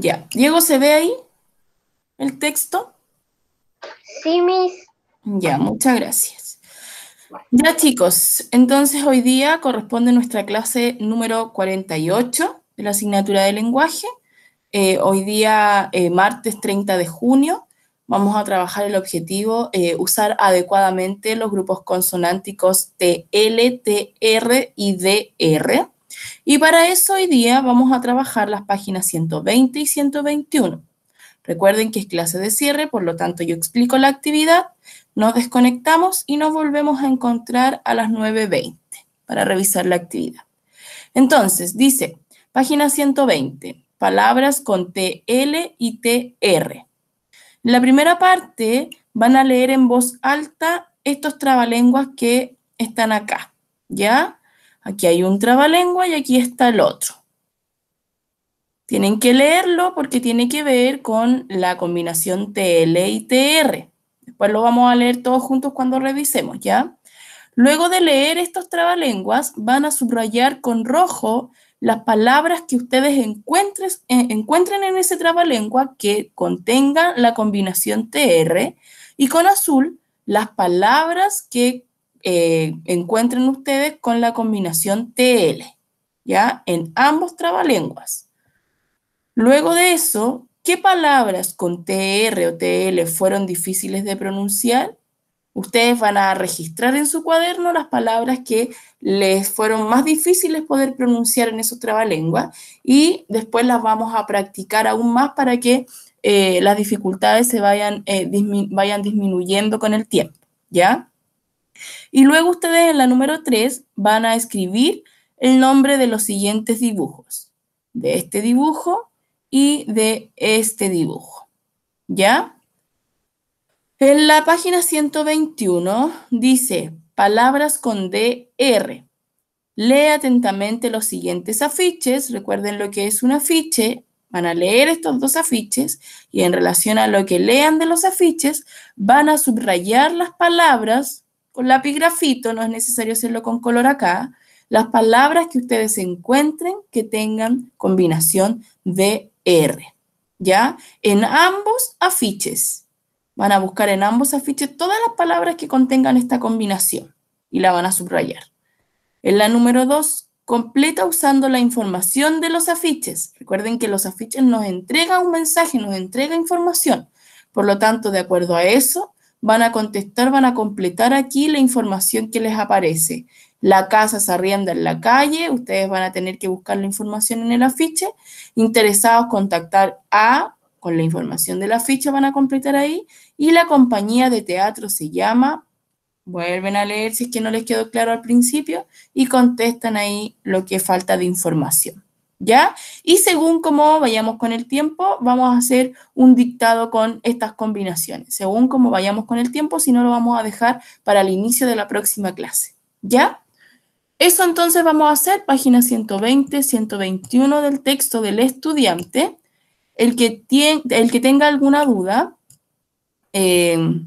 Ya. Diego, ¿se ve ahí el texto? Sí, mis. Ya, muchas gracias. Ya, chicos, entonces hoy día corresponde nuestra clase número 48 de la asignatura de lenguaje. Eh, hoy día, eh, martes 30 de junio, vamos a trabajar el objetivo, de eh, usar adecuadamente los grupos consonánticos TL, TR y DR y para eso hoy día vamos a trabajar las páginas 120 y 121. Recuerden que es clase de cierre, por lo tanto yo explico la actividad, nos desconectamos y nos volvemos a encontrar a las 9.20 para revisar la actividad. Entonces, dice, página 120, palabras con TL y TR. En la primera parte van a leer en voz alta estos trabalenguas que están acá, ¿ya? Aquí hay un trabalengua y aquí está el otro. Tienen que leerlo porque tiene que ver con la combinación TL y TR. Después lo vamos a leer todos juntos cuando revisemos, ¿ya? Luego de leer estos trabalenguas, van a subrayar con rojo las palabras que ustedes encuentren, eh, encuentren en ese trabalengua que contenga la combinación TR y con azul las palabras que eh, encuentren ustedes con la combinación TL, ¿ya? En ambos trabalenguas. Luego de eso, ¿qué palabras con TR o TL fueron difíciles de pronunciar? Ustedes van a registrar en su cuaderno las palabras que les fueron más difíciles poder pronunciar en esos trabalenguas y después las vamos a practicar aún más para que eh, las dificultades se vayan, eh, vayan disminuyendo con el tiempo, ¿ya? Y luego ustedes en la número 3 van a escribir el nombre de los siguientes dibujos. De este dibujo y de este dibujo. ¿Ya? En la página 121 dice palabras con DR. Lee atentamente los siguientes afiches. Recuerden lo que es un afiche. Van a leer estos dos afiches y en relación a lo que lean de los afiches, van a subrayar las palabras con lápiz grafito, no es necesario hacerlo con color acá, las palabras que ustedes encuentren que tengan combinación de R, ¿ya? En ambos afiches. Van a buscar en ambos afiches todas las palabras que contengan esta combinación y la van a subrayar. En la número 2, completa usando la información de los afiches. Recuerden que los afiches nos entregan un mensaje, nos entrega información. Por lo tanto, de acuerdo a eso, van a contestar, van a completar aquí la información que les aparece. La casa se arrienda en la calle, ustedes van a tener que buscar la información en el afiche. Interesados, contactar a, con la información del afiche van a completar ahí. Y la compañía de teatro se llama, vuelven a leer si es que no les quedó claro al principio, y contestan ahí lo que falta de información. ¿ya? Y según cómo vayamos con el tiempo, vamos a hacer un dictado con estas combinaciones. Según cómo vayamos con el tiempo, si no lo vamos a dejar para el inicio de la próxima clase, ¿ya? Eso entonces vamos a hacer página 120, 121 del texto del estudiante. El que, el que tenga alguna duda, eh,